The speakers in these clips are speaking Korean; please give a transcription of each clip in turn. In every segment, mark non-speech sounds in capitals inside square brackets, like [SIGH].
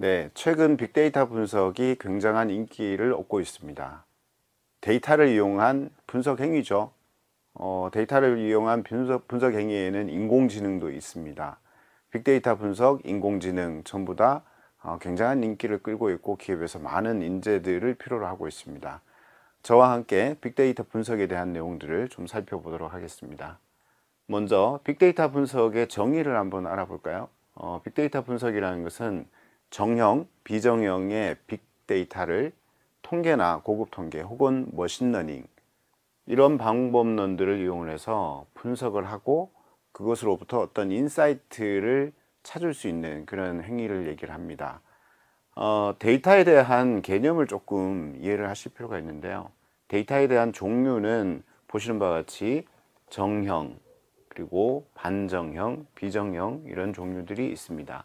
네, 최근 빅데이터 분석이 굉장한 인기를 얻고 있습니다. 데이터를 이용한 분석 행위죠. 어, 데이터를 이용한 분석, 분석 행위에는 인공지능도 있습니다. 빅데이터 분석, 인공지능 전부 다 어, 굉장한 인기를 끌고 있고 기업에서 많은 인재들을 필요로 하고 있습니다. 저와 함께 빅데이터 분석에 대한 내용들을 좀 살펴보도록 하겠습니다. 먼저 빅데이터 분석의 정의를 한번 알아볼까요? 어, 빅데이터 분석이라는 것은 정형, 비정형의 빅데이터를 통계나 고급 통계 혹은 머신러닝 이런 방법론들을 이용해서 분석을 하고 그것으로부터 어떤 인사이트를 찾을 수 있는 그런 행위를 얘기를 합니다. 어, 데이터에 대한 개념을 조금 이해를 하실 필요가 있는데요. 데이터에 대한 종류는 보시는 바와 같이 정형, 그리고 반정형, 비정형 이런 종류들이 있습니다.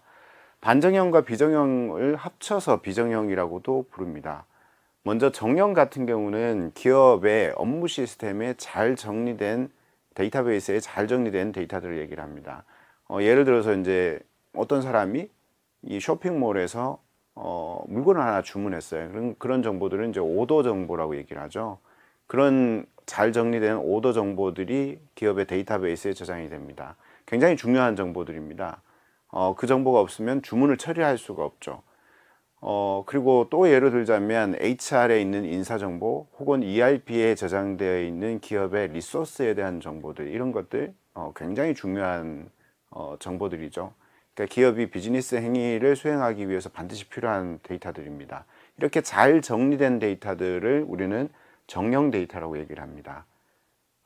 반정형과 비정형을 합쳐서 비정형이라고도 부릅니다. 먼저 정형 같은 경우는 기업의 업무 시스템에 잘 정리된 데이터베이스에 잘 정리된 데이터들을 얘기를 합니다. 어, 예를 들어서 이제 어떤 사람이 이 쇼핑몰에서 어, 물건을 하나 주문했어요. 그런, 그런 정보들은 이제 오더 정보라고 얘기를 하죠. 그런 잘 정리된 오더 정보들이 기업의 데이터베이스에 저장이 됩니다. 굉장히 중요한 정보들입니다. 어, 그 정보가 없으면 주문을 처리할 수가 없죠. 어, 그리고 또 예를 들자면 HR에 있는 인사정보 혹은 ERP에 저장되어 있는 기업의 리소스에 대한 정보들 이런 것들 어, 굉장히 중요한 어, 정보들이죠. 그러니까 기업이 비즈니스 행위를 수행하기 위해서 반드시 필요한 데이터들입니다. 이렇게 잘 정리된 데이터들을 우리는 정령 데이터라고 얘기를 합니다.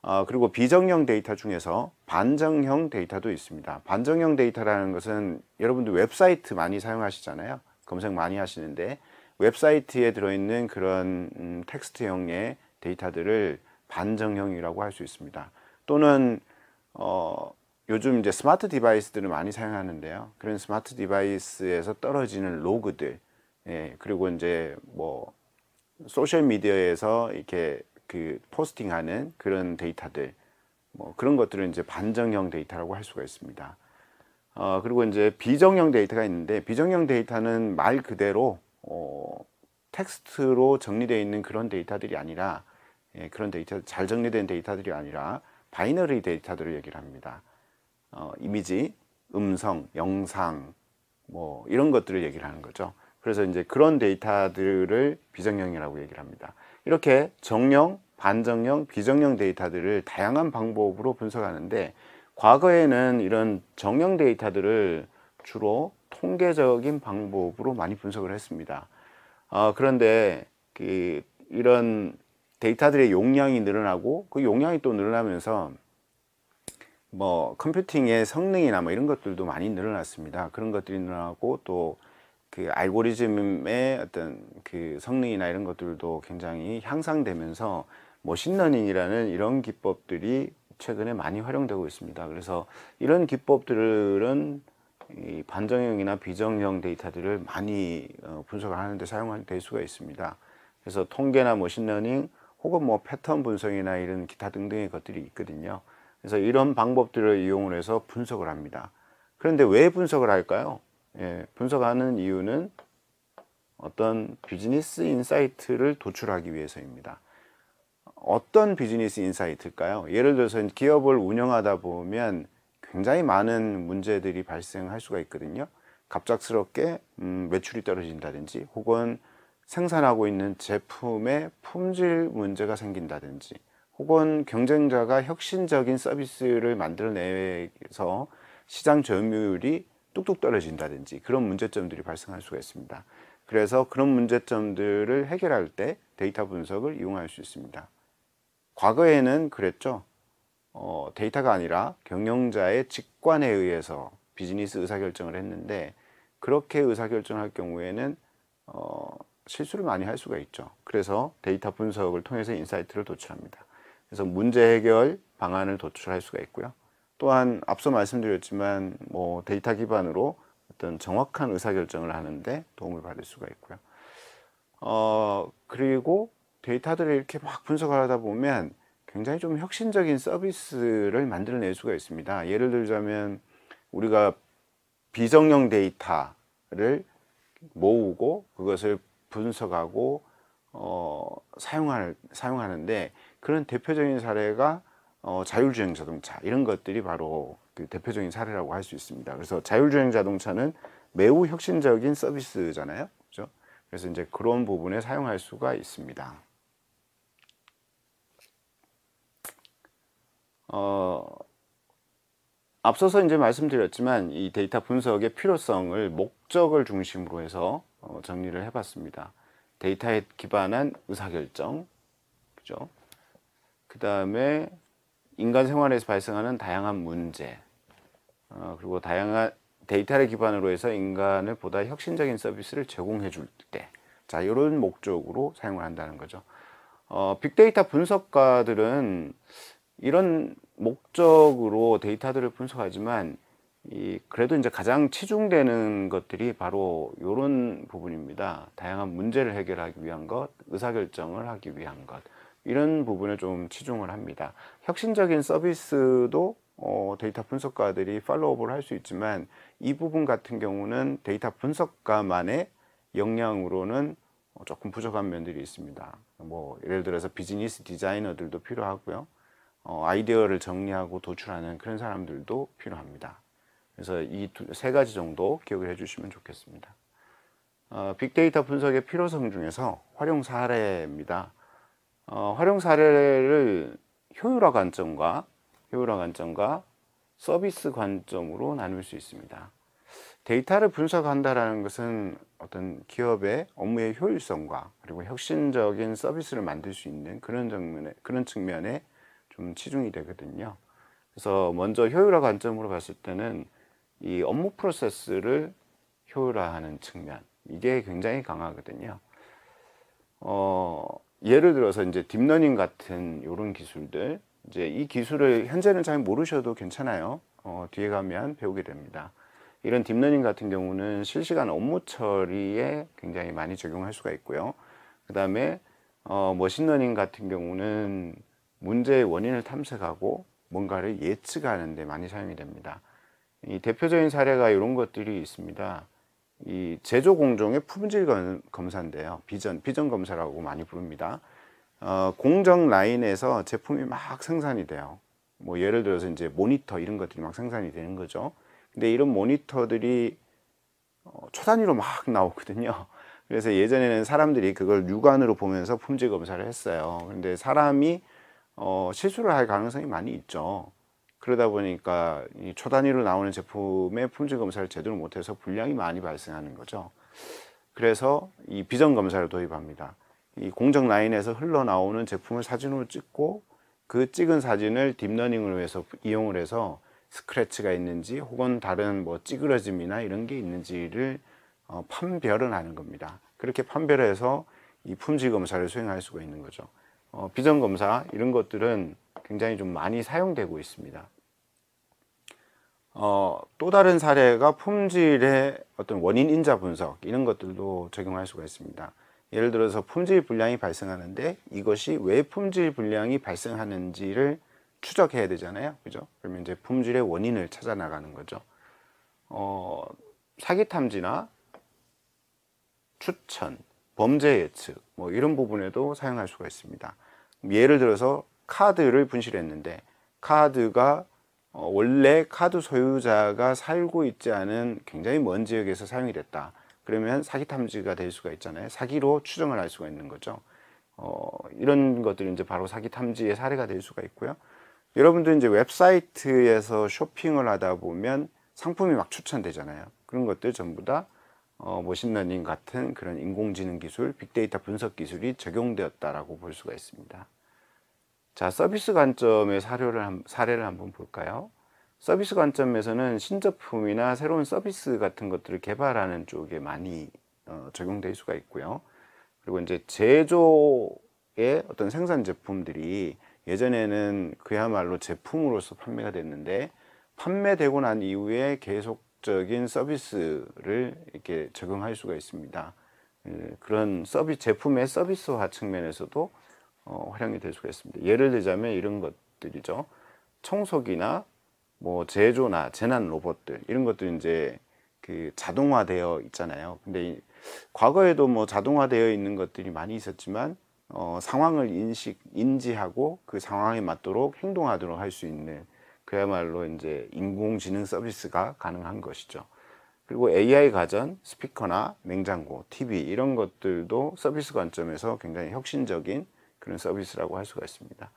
아, 그리고 비정형 데이터 중에서 반정형 데이터도 있습니다. 반정형 데이터라는 것은 여러분들 웹사이트 많이 사용하시잖아요. 검색 많이 하시는데 웹사이트에 들어있는 그런 음, 텍스트형의 데이터들을 반정형이라고 할 수 있습니다. 또는 어, 요즘 이제 스마트 디바이스들을 많이 사용하는데요. 그런 스마트 디바이스에서 떨어지는 로그들, 예, 그리고 이제 뭐 소셜 미디어에서 이렇게 그 포스팅하는 그런 데이터들 뭐 그런 것들을 이제 반정형 데이터라고 할 수가 있습니다. 어, 그리고 이제 비정형 데이터가 있는데 비정형 데이터는 말 그대로 어, 텍스트로 정리되어 있는 그런 데이터들이 아니라 예, 그런 데이터 잘 정리된 데이터들이 아니라 바이너리 데이터들을 얘기를 합니다. 어, 이미지, 음성, 영상 뭐 이런 것들을 얘기를 하는 거죠. 그래서 이제 그런 데이터들을 비정형이라고 얘기를 합니다. 이렇게 정령, 반정령, 비정령 데이터들을 다양한 방법으로 분석하는데 과거에는 이런 정령 데이터들을 주로 통계적인 방법으로 많이 분석을 했습니다. 어, 그런데 그 이런 데이터들의 용량이 늘어나고 그 용량이 또 늘어나면서 뭐 컴퓨팅의 성능이나 뭐 이런 것들도 많이 늘어났습니다. 그런 것들이 늘어나고 또그 알고리즘의 어떤 그 성능이나 이런 것들도 굉장히 향상되면서 머신러닝이라는 이런 기법들이 최근에 많이 활용되고 있습니다. 그래서 이런 기법들은 이 반정형이나 비정형 데이터들을 많이 어, 분석을 하는데 사용될 수가 있습니다. 그래서 통계나 머신러닝 혹은 뭐 패턴 분석이나 이런 기타 등등의 것들이 있거든요. 그래서 이런 방법들을 이용을 해서 분석을 합니다. 그런데 왜 분석을 할까요? 예, 분석하는 이유는 어떤 비즈니스 인사이트를 도출하기 위해서입니다. 어떤 비즈니스 인사이트일까요? 예를 들어서 기업을 운영하다 보면 굉장히 많은 문제들이 발생할 수가 있거든요. 갑작스럽게 음, 매출이 떨어진다든지 혹은 생산하고 있는 제품의 품질 문제가 생긴다든지 혹은 경쟁자가 혁신적인 서비스를 만들어내서 시장 점유율이 뚝뚝 떨어진다든지 그런 문제점들이 발생할 수가 있습니다. 그래서 그런 문제점들을 해결할 때 데이터 분석을 이용할 수 있습니다. 과거에는 그랬죠. 어, 데이터가 아니라 경영자의 직관에 의해서 비즈니스 의사결정을 했는데 그렇게 의사결정할 경우에는 어, 실수를 많이 할 수가 있죠. 그래서 데이터 분석을 통해서 인사이트를 도출합니다. 그래서 문제 해결 방안을 도출할 수가 있고요. 또한 앞서 말씀드렸지만 뭐 데이터 기반으로 어떤 정확한 의사결정을 하는데 도움을 받을 수가 있고요. 어, 그리고 데이터들을 이렇게 막 분석을 하다 보면 굉장히 좀 혁신적인 서비스를 만들어낼 수가 있습니다. 예를 들자면 우리가 비정형 데이터를 모으고 그것을 분석하고 어, 사용할, 사용하는데 그런 대표적인 사례가 어, 자율주행 자동차 이런 것들이 바로 그 대표적인 사례라고 할 수 있습니다. 그래서 자율주행 자동차는 매우 혁신적인 서비스잖아요. 그죠? 그래서 이제 그런 부분에 사용할 수가 있습니다. 어, 앞서서 이제 말씀드렸지만 이 데이터 분석의 필요성을 목적을 중심으로 해서 어, 정리를 해봤습니다. 데이터에 기반한 의사결정, 그죠? 그 다음에 인간 생활에서 발생하는 다양한 문제 어, 그리고 다양한 데이터를 기반으로 해서 인간을 보다 혁신적인 서비스를 제공해 줄때자 이런 목적으로 사용을 한다는 거죠. 어, 빅데이터 분석가들은 이런 목적으로 데이터들을 분석하지만 이 그래도 이제 가장 치중되는 것들이 바로 이런 부분입니다. 다양한 문제를 해결하기 위한 것, 의사결정을 하기 위한 것 이런 부분에 좀 치중을 합니다. 혁신적인 서비스도 어, 데이터 분석가들이 팔로우업을 할 수 있지만 이 부분 같은 경우는 데이터 분석가만의 역량으로는 조금 부족한 면들이 있습니다. 뭐 예를 들어서 비즈니스 디자이너들도 필요하고요. 어, 아이디어를 정리하고 도출하는 그런 사람들도 필요합니다. 그래서 이 세 가지 정도 기억을 해주시면 좋겠습니다. 어, 빅데이터 분석의 필요성 중에서 활용 사례입니다. 어, 활용 사례를 효율화 관점과 효율화 관점과 서비스 관점으로 나눌 수 있습니다. 데이터를 분석한다라는 것은 어떤 기업의 업무의 효율성과 그리고 혁신적인 서비스를 만들 수 있는 그런 정면에 그런 측면에 좀 치중이 되거든요. 그래서 먼저 효율화 관점으로 봤을 때는 이 업무 프로세스를 효율화하는 측면 이게 굉장히 강하거든요. 어, 예를 들어서 이제 딥러닝 같은 이런 기술들 이제 이 기술을 현재는 잘 모르셔도 괜찮아요. 어, 뒤에 가면 배우게 됩니다. 이런 딥러닝 같은 경우는 실시간 업무 처리에 굉장히 많이 적용할 수가 있고요. 그 다음에 어, 머신러닝 같은 경우는 문제의 원인을 탐색하고 뭔가를 예측하는 데 많이 사용이 됩니다. 이 대표적인 사례가 이런 것들이 있습니다. 이 제조 공정의 품질 검사인데요. 비전, 비전 검사라고 많이 부릅니다. 어, 공정 라인에서 제품이 막 생산이 돼요. 뭐 예를 들어서 이제 모니터 이런 것들이 막 생산이 되는 거죠. 근데 이런 모니터들이 어, 초단위로 막 나오거든요. [LAUGHS] 그래서 예전에는 사람들이 그걸 육안으로 보면서 품질 검사를 했어요. 그런데 사람이 어, 실수를 할 가능성이 많이 있죠. 그러다 보니까 이 초단위로 나오는 제품의 품질 검사를 제대로 못해서 불량이 많이 발생하는 거죠. 그래서 이 비전 검사를 도입합니다. 이 공정 라인에서 흘러나오는 제품을 사진으로 찍고 그 찍은 사진을 딥러닝을 위해서 이용을 해서 스크래치가 있는지 혹은 다른 뭐 찌그러짐이나 이런 게 있는지를 어, 판별을 하는 겁니다. 그렇게 판별해서 이 품질 검사를 수행할 수가 있는 거죠. 어, 비전 검사 이런 것들은 굉장히 좀 많이 사용되고 있습니다. 어, 또 다른 사례가 품질의 어떤 원인 인자 분석 이런 것들도 적용할 수가 있습니다. 예를 들어서 품질 불량이 발생하는데 이것이 왜 품질 불량이 발생하는지를 추적해야 되잖아요. 그죠? 그러면 이제 품질의 원인을 찾아 나가는 거죠. 어, 사기 탐지나 추천, 범죄 예측 뭐 이런 부분에도 사용할 수가 있습니다. 예를 들어서 카드를 분실했는데 카드가 어, 원래 카드 소유자가 살고 있지 않은 굉장히 먼 지역에서 사용이 됐다. 그러면 사기 탐지가 될 수가 있잖아요. 사기로 추정을 할 수가 있는 거죠. 어, 이런 것들이 이제 바로 사기 탐지의 사례가 될 수가 있고요. 여러분들 이제 웹사이트에서 쇼핑을 하다 보면 상품이 막 추천되잖아요. 그런 것들 전부 다 어, 머신러닝 같은 그런 인공지능 기술, 빅데이터 분석 기술이 적용되었다라고 볼 수가 있습니다. 자, 서비스 관점의 사례를, 한, 사례를 한번 볼까요? 서비스 관점에서는 신제품이나 새로운 서비스 같은 것들을 개발하는 쪽에 많이 어, 적용될 수가 있고요. 그리고 이제 제조의 어떤 생산 제품들이 예전에는 그야말로 제품으로서 판매가 됐는데 판매되고 난 이후에 계속적인 서비스를 이렇게 적용할 수가 있습니다. 그, 그런 서비스 제품의 서비스화 측면에서도 어, 활용이 될 수가 있습니다. 예를 들자면 이런 것들이죠. 청소기나 뭐 제조나 재난 로봇들 이런 것들 이제 그 자동화되어 있잖아요. 근데 이, 과거에도 뭐 자동화되어 있는 것들이 많이 있었지만 어, 상황을 인식 인지하고 그 상황에 맞도록 행동하도록 할 수 있는 그야말로 이제 인공지능 서비스가 가능한 것이죠. 그리고 AI 가전, 스피커나 냉장고, TV 이런 것들도 서비스 관점에서 굉장히 혁신적인 그런 서비스라고 할 수가 있습니다.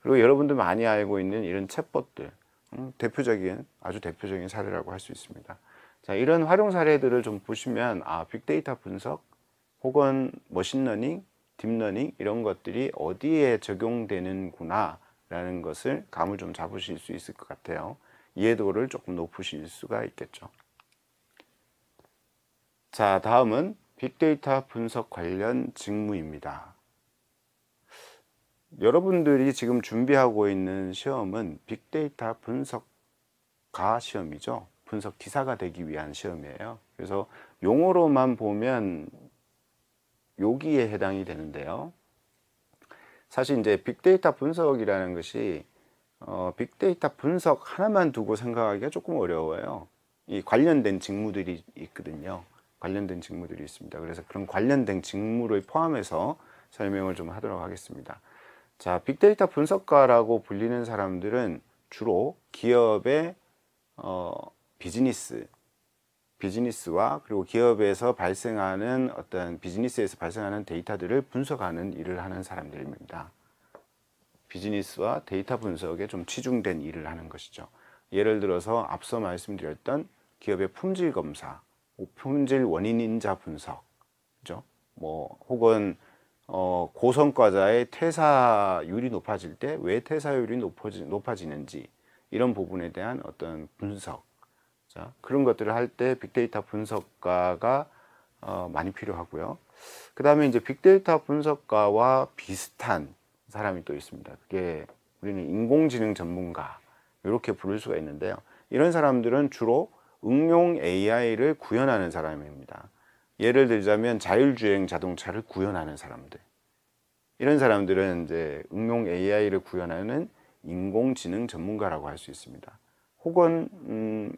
그리고 여러분들 많이 알고 있는 이런 챗봇들 음, 대표적인 아주 대표적인 사례라고 할 수 있습니다. 자, 이런 활용 사례들을 좀 보시면 아, 빅데이터 분석 혹은 머신러닝, 딥러닝 이런 것들이 어디에 적용되는구나 라는 것을 감을 좀 잡으실 수 있을 것 같아요. 이해도를 조금 높으실 수가 있겠죠. 자, 다음은 빅데이터 분석 관련 직무입니다. 여러분들이 지금 준비하고 있는 시험은 빅데이터 분석가 시험이죠. 분석 기사가 되기 위한 시험이에요. 그래서 용어로만 보면 여기에 해당이 되는데요. 사실 이제 빅데이터 분석이라는 것이 어, 빅데이터 분석 하나만 두고 생각하기가 조금 어려워요. 이 관련된 직무들이 있거든요. 관련된 직무들이 있습니다. 그래서 그런 관련된 직무를 포함해서 설명을 좀 하도록 하겠습니다. 자, 빅데이터 분석가라고 불리는 사람들은 주로 기업의 어, 비즈니스, 비즈니스와 그리고 기업에서 발생하는 어떤 비즈니스에서 발생하는 데이터들을 분석하는 일을 하는 사람들입니다. 비즈니스와 데이터 분석에 좀 치중된 일을 하는 것이죠. 예를 들어서 앞서 말씀드렸던 기업의 품질 검사, 뭐 품질 원인 인자 분석, 그죠? 뭐 혹은 어, 고성과자의 퇴사율이 높아질 때 왜 퇴사율이 높아지, 높아지는지 이런 부분에 대한 어떤 분석 자, 그런 것들을 할 때 빅데이터 분석가가 어, 많이 필요하고요. 그 다음에 이제 빅데이터 분석가와 비슷한 사람이 또 있습니다. 그게 우리는 인공지능 전문가 이렇게 부를 수가 있는데요. 이런 사람들은 주로 응용 AI를 구현하는 사람입니다. 예를 들자면 자율주행 자동차를 구현하는 사람들 이런 사람들은 이제 응용 AI를 구현하는 인공지능 전문가라고 할 수 있습니다. 혹은 음,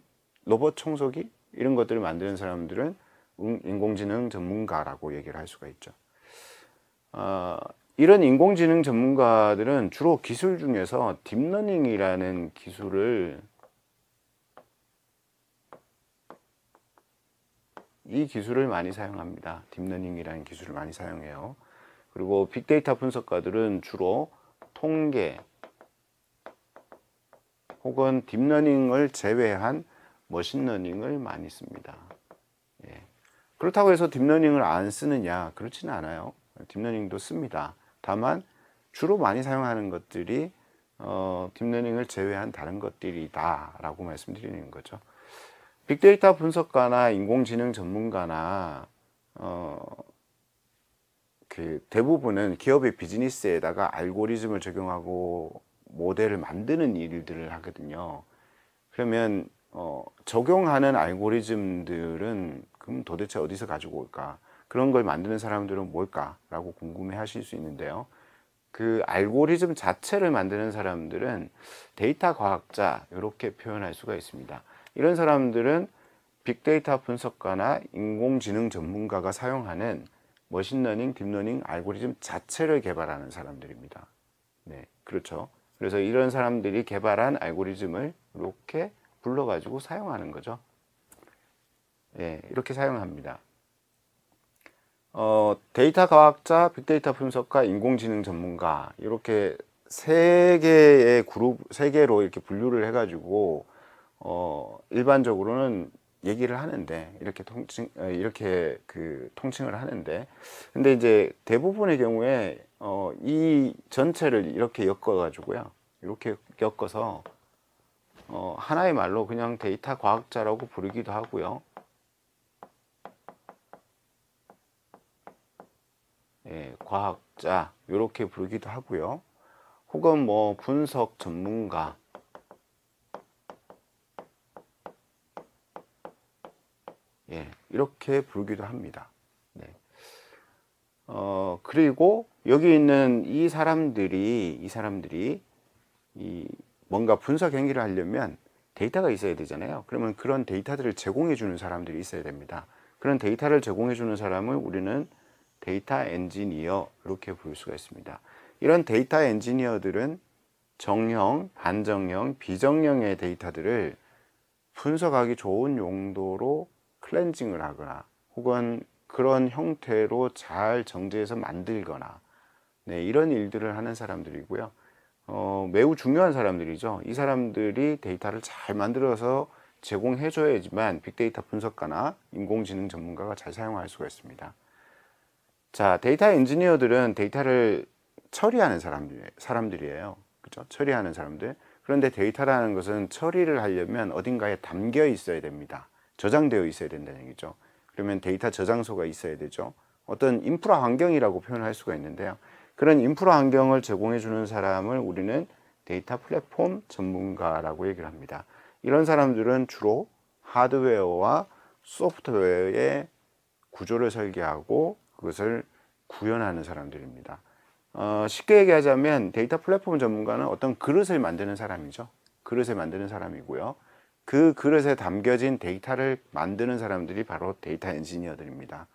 로봇 청소기 이런 것들을 만드는 사람들은 인공지능 전문가라고 얘기를 할 수가 있죠. 어, 이런 인공지능 전문가들은 주로 기술 중에서 딥러닝이라는 기술을 이 기술을 많이 사용합니다. 딥러닝이라는 기술을 많이 사용해요. 그리고 빅데이터 분석가들은 주로 통계 혹은 딥러닝을 제외한 머신러닝을 많이 씁니다. 예. 그렇다고 해서 딥러닝을 안 쓰느냐? 그렇지는 않아요. 딥러닝도 씁니다. 다만 주로 많이 사용하는 것들이 어, 딥러닝을 제외한 다른 것들이다 라고 말씀드리는 거죠. 빅데이터 분석가나 인공지능 전문가나 어, 그 대부분은 기업의 비즈니스에다가 알고리즘을 적용하고 모델을 만드는 일들을 하거든요. 그러면 어, 적용하는 알고리즘들은 그럼 도대체 어디서 가지고 올까? 그런 걸 만드는 사람들은 뭘까라고 궁금해 하실 수 있는데요. 그 알고리즘 자체를 만드는 사람들은 데이터 과학자 이렇게 표현할 수가 있습니다. 이런 사람들은 빅데이터 분석가나 인공지능 전문가가 사용하는 머신러닝, 딥러닝 알고리즘 자체를 개발하는 사람들입니다. 네, 그렇죠. 그래서 이런 사람들이 개발한 알고리즘을 이렇게 불러가지고 사용하는 거죠. 예, 이렇게 사용합니다. 어, 데이터 과학자, 빅데이터 분석가, 인공지능 전문가 이렇게 세 개의 그룹, 세 개로 이렇게 분류를 해가지고 어, 일반적으로는 얘기를 하는데 이렇게 통칭 어, 이렇게 그 통칭을 하는데 근데 이제 대부분의 경우에 어, 이 전체를 이렇게 엮어 가지고요 이렇게 엮어서 어, 하나의 말로 그냥 데이터 과학자라고 부르기도 하고요 예, 과학자 이렇게 부르기도 하고요 혹은 뭐 분석 전문가 예, 이렇게 부르기도 합니다. 네. 어, 그리고 여기 있는 이 사람들이, 이 사람들이 이 뭔가 분석 행위를 하려면 데이터가 있어야 되잖아요. 그러면 그런 데이터들을 제공해 주는 사람들이 있어야 됩니다. 그런 데이터를 제공해 주는 사람을 우리는 데이터 엔지니어 이렇게 부를 수가 있습니다. 이런 데이터 엔지니어들은 정형, 반정형, 비정형의 데이터들을 분석하기 좋은 용도로 클렌징을 하거나 혹은 그런 형태로 잘 정제해서 만들거나 네, 이런 일들을 하는 사람들이고요. 어, 매우 중요한 사람들이죠. 이 사람들이 데이터를 잘 만들어서 제공해줘야지만 빅데이터 분석가나 인공지능 전문가가 잘 사용할 수가 있습니다. 자, 데이터 엔지니어들은 데이터를 처리하는 사람들, 사람들이에요. 그죠? 처리하는 사람들. 그런데 데이터라는 것은 처리를 하려면 어딘가에 담겨 있어야 됩니다. 저장되어 있어야 된다는 얘기죠. 그러면 데이터 저장소가 있어야 되죠. 어떤 인프라 환경이라고 표현할 수가 있는데요. 그런 인프라 환경을 제공해 주는 사람을 우리는 데이터 플랫폼 전문가라고 얘기를 합니다. 이런 사람들은 주로 하드웨어와 소프트웨어의 구조를 설계하고 그것을 구현하는 사람들입니다. 어, 쉽게 얘기하자면 데이터 플랫폼 전문가는 어떤 그릇을 만드는 사람이죠. 그릇을 만드는 사람이고요. 그 그릇에 담겨진 데이터를 만드는 사람들이 바로 데이터 엔지니어들입니다.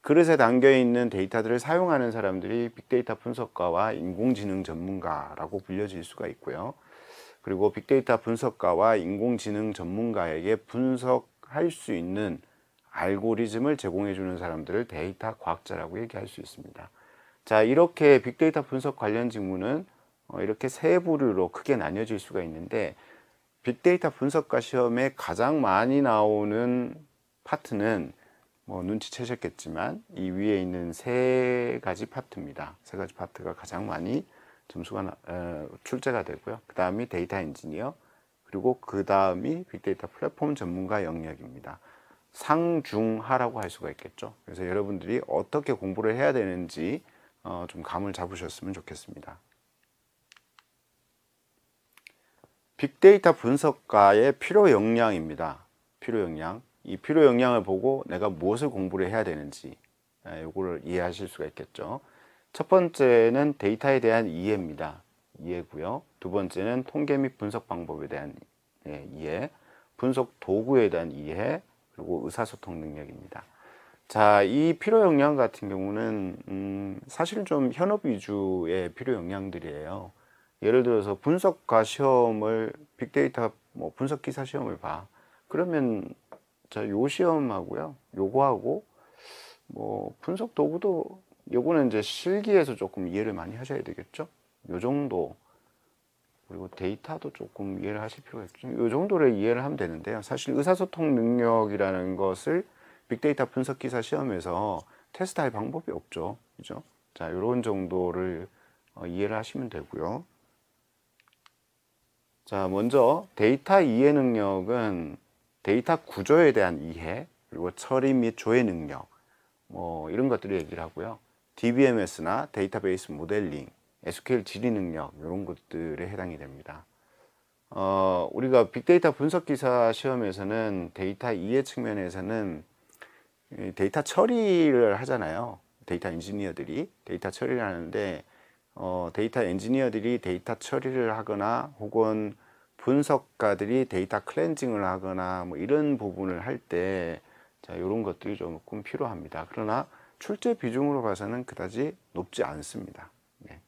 그릇에 담겨 있는 데이터들을 사용하는 사람들이 빅데이터 분석가와 인공지능 전문가라고 불려질 수가 있고요. 그리고 빅데이터 분석가와 인공지능 전문가에게 분석할 수 있는 알고리즘을 제공해 주는 사람들을 데이터 과학자라고 얘기할 수 있습니다. 자, 이렇게 빅데이터 분석 관련 직무는 어, 이렇게 세 부류로 크게 나뉘어질 수가 있는데 빅데이터 분석가 시험에 가장 많이 나오는 파트는 뭐 눈치채셨겠지만 이 위에 있는 세 가지 파트입니다. 세 가지 파트가 가장 많이 점수가 나, 어, 출제가 되고요. 그 다음이 데이터 엔지니어 그리고 그 다음이 빅데이터 플랫폼 전문가 영역입니다. 상중하라고 할 수가 있겠죠. 그래서 여러분들이 어떻게 공부를 해야 되는지 어, 좀 감을 잡으셨으면 좋겠습니다. 빅데이터 분석가의 필요 역량입니다. 필요 역량. 이 필요 역량을 보고 내가 무엇을 공부를 해야 되는지 예, 요거를 이해하실 수가 있겠죠. 첫 번째는 데이터에 대한 이해입니다. 이해고요. 두 번째는 통계 및 분석 방법에 대한 예, 이해, 분석 도구에 대한 이해, 그리고 의사소통 능력입니다. 자, 이 필요 역량 같은 경우는 음, 사실 좀 현업 위주의 필요 역량들이에요. 예를 들어서 분석과 시험을 빅데이터 뭐 분석 기사 시험을 봐. 그러면 자, 요 시험하고요. 요거하고 뭐 분석 도구도 요거는 이제 실기에서 조금 이해를 많이 하셔야 되겠죠. 요 정도 그리고 데이터도 조금 이해를 하실 필요가 있죠. 요 정도를 이해를 하면 되는데요. 사실 의사소통 능력이라는 것을 빅데이터 분석 기사 시험에서 테스트할 방법이 없죠. 그죠? 자, 요런 정도를 어, 이해를 하시면 되고요. 자, 먼저 데이터 이해 능력은 데이터 구조에 대한 이해, 그리고 처리 및 조회 능력, 뭐 이런 것들을 얘기를 하고요. DBMS나 데이터베이스 모델링, SQL 지리 능력 이런 것들에 해당이 됩니다. 어, 우리가 빅데이터 분석 기사 시험에서는 데이터 이해 측면에서는 데이터 처리를 하잖아요. 데이터 엔지니어들이 데이터 처리를 하는데 어, 데이터 엔지니어들이 데이터 처리를 하거나 혹은 분석가들이 데이터 클렌징을 하거나 뭐 이런 부분을 할 때 이런 것들이 조금 필요합니다. 그러나 출제 비중으로 봐서는 그다지 높지 않습니다. 네.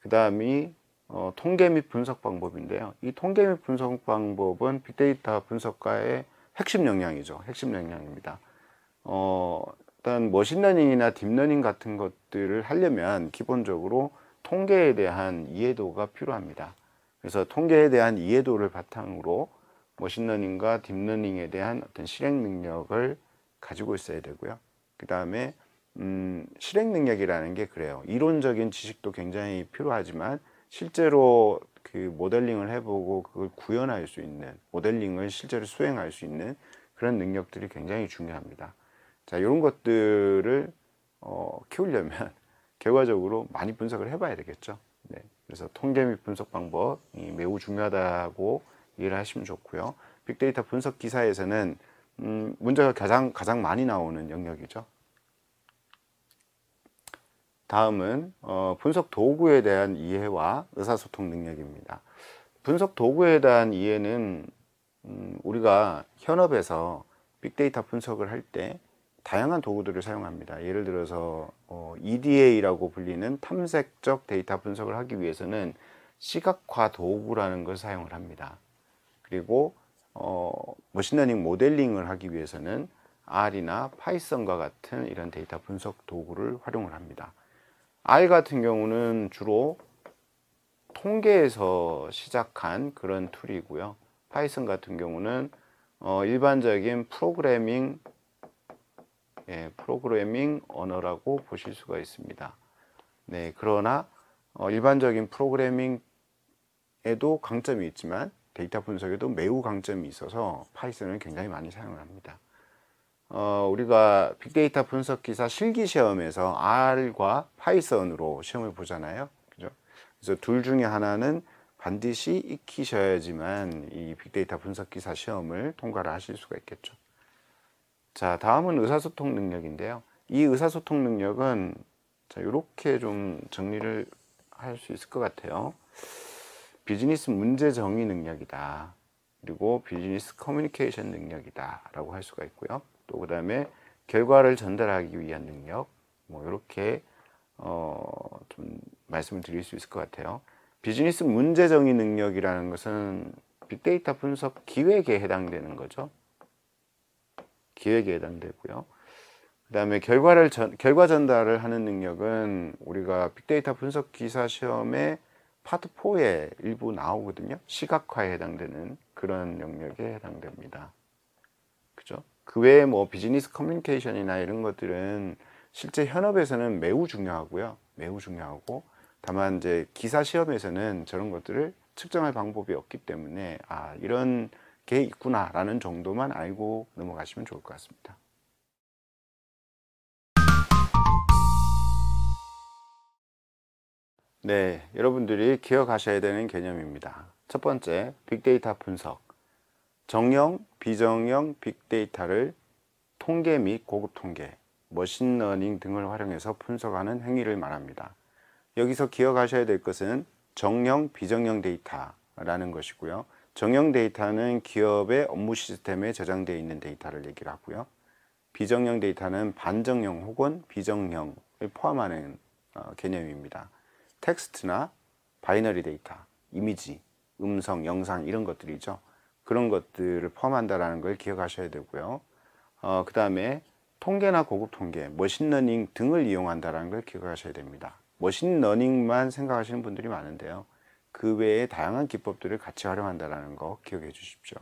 그 다음이 어, 통계 및 분석 방법인데요. 이 통계 및 분석 방법은 빅데이터 분석가의 핵심 역량이죠. 핵심 역량입니다. 어, 일단 머신러닝이나 딥러닝 같은 것들을 하려면 기본적으로 통계에 대한 이해도가 필요합니다. 그래서 통계에 대한 이해도를 바탕으로 머신러닝과 딥러닝에 대한 어떤 실행 능력을 가지고 있어야 되고요. 그 다음에 음, 실행 능력이라는 게 그래요. 이론적인 지식도 굉장히 필요하지만 실제로 그 모델링을 해보고 그걸 구현할 수 있는 모델링을 실제로 수행할 수 있는 그런 능력들이 굉장히 중요합니다. 자 이런 것들을 어, 키우려면 결과적으로 많이 분석을 해봐야 되겠죠. 네. 그래서 통계 및 분석 방법이 매우 중요하다고 이해를 하시면 좋고요. 빅데이터 분석 기사에서는 음, 문제가 가장 가장 많이 나오는 영역이죠. 다음은 어, 분석 도구에 대한 이해와 의사소통 능력입니다. 분석 도구에 대한 이해는 음, 우리가 현업에서 빅데이터 분석을 할때 다양한 도구들을 사용합니다. 예를 들어서 어, EDA라고 불리는 탐색적 데이터 분석을 하기 위해서는 시각화 도구라는 걸 사용을 합니다. 그리고 어, 머신러닝 모델링을 하기 위해서는 R이나 파이썬과 같은 이런 데이터 분석 도구를 활용을 합니다. R 같은 경우는 주로 통계에서 시작한 그런 툴이고요. 파이썬 같은 경우는 어, 일반적인 프로그래밍 예, 프로그래밍 언어라고 보실 수가 있습니다. 네, 그러나 어, 일반적인 프로그래밍에도 강점이 있지만 데이터 분석에도 매우 강점이 있어서 파이썬을 굉장히 많이 사용을 합니다. 어, 우리가 빅데이터 분석 기사 실기 시험에서 R과 파이썬으로 시험을 보잖아요. 그죠? 그래서 둘 중에 하나는 반드시 익히셔야지만 이 빅데이터 분석 기사 시험을 통과를 하실 수가 있겠죠. 자, 다음은 의사소통 능력인데요. 이 의사소통 능력은 자, 이렇게 좀 정리를 할 수 있을 것 같아요. 비즈니스 문제 정의 능력이다. 그리고 비즈니스 커뮤니케이션 능력이다. 라고 할 수가 있고요. 또 그 다음에 결과를 전달하기 위한 능력. 뭐, 이렇게, 어, 좀 말씀을 드릴 수 있을 것 같아요. 비즈니스 문제 정의 능력이라는 것은 빅데이터 분석 기획에 해당되는 거죠. 기획에 해당되고요. 그 다음에 결과를 전, 결과 전달을 하는 능력은 우리가 빅데이터 분석 기사 시험의 파트 4에 일부 나오거든요. 시각화에 해당되는 그런 영역에 해당됩니다. 그죠? 그 외에 뭐 비즈니스 커뮤니케이션이나 이런 것들은 실제 현업에서는 매우 중요하고요. 매우 중요하고 다만 이제 기사 시험에서는 저런 것들을 측정할 방법이 없기 때문에 아 이런 게 있구나라는 정도만 알고 넘어가시면 좋을 것 같습니다. 네, 여러분들이 기억하셔야 되는 개념입니다. 첫 번째, 빅데이터 분석. 정형, 비정형 빅데이터를 통계 및 고급 통계, 머신러닝 등을 활용해서 분석하는 행위를 말합니다. 여기서 기억하셔야 될 것은 정형, 비정형 데이터라는 것이고요. 정형 데이터는 기업의 업무 시스템에 저장되어 있는 데이터를 얘기를 하고요. 비정형 데이터는 반정형 혹은 비정형을 포함하는 어, 개념입니다. 텍스트나 바이너리 데이터, 이미지, 음성, 영상 이런 것들이죠. 그런 것들을 포함한다라는 걸 기억하셔야 되고요. 어, 그 다음에 통계나 고급 통계, 머신러닝 등을 이용한다라는 걸 기억하셔야 됩니다. 머신러닝만 생각하시는 분들이 많은데요. 그 외에 다양한 기법들을 같이 활용한다는 거 기억해 주십시오.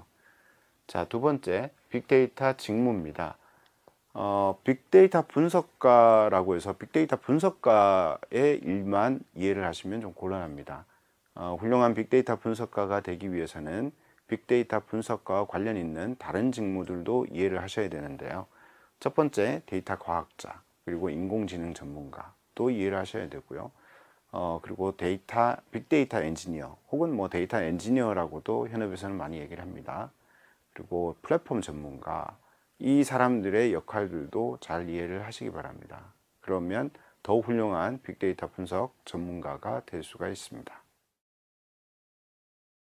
자, 두 번째, 빅데이터 직무입니다. 어, 빅데이터 분석가라고 해서 빅데이터 분석가의 일만 이해를 하시면 좀 곤란합니다. 어, 훌륭한 빅데이터 분석가가 되기 위해서는 빅데이터 분석과 관련 있는 다른 직무들도 이해를 하셔야 되는데요. 첫 번째 데이터 과학자, 그리고 인공지능 전문가도 이해를 하셔야 되고요. 어, 그리고 데이터, 빅데이터 엔지니어 혹은 뭐 데이터 엔지니어라고도 현업에서는 많이 얘기를 합니다. 그리고 플랫폼 전문가 이 사람들의 역할들도 잘 이해를 하시기 바랍니다. 그러면 더 훌륭한 빅데이터 분석 전문가가 될 수가 있습니다.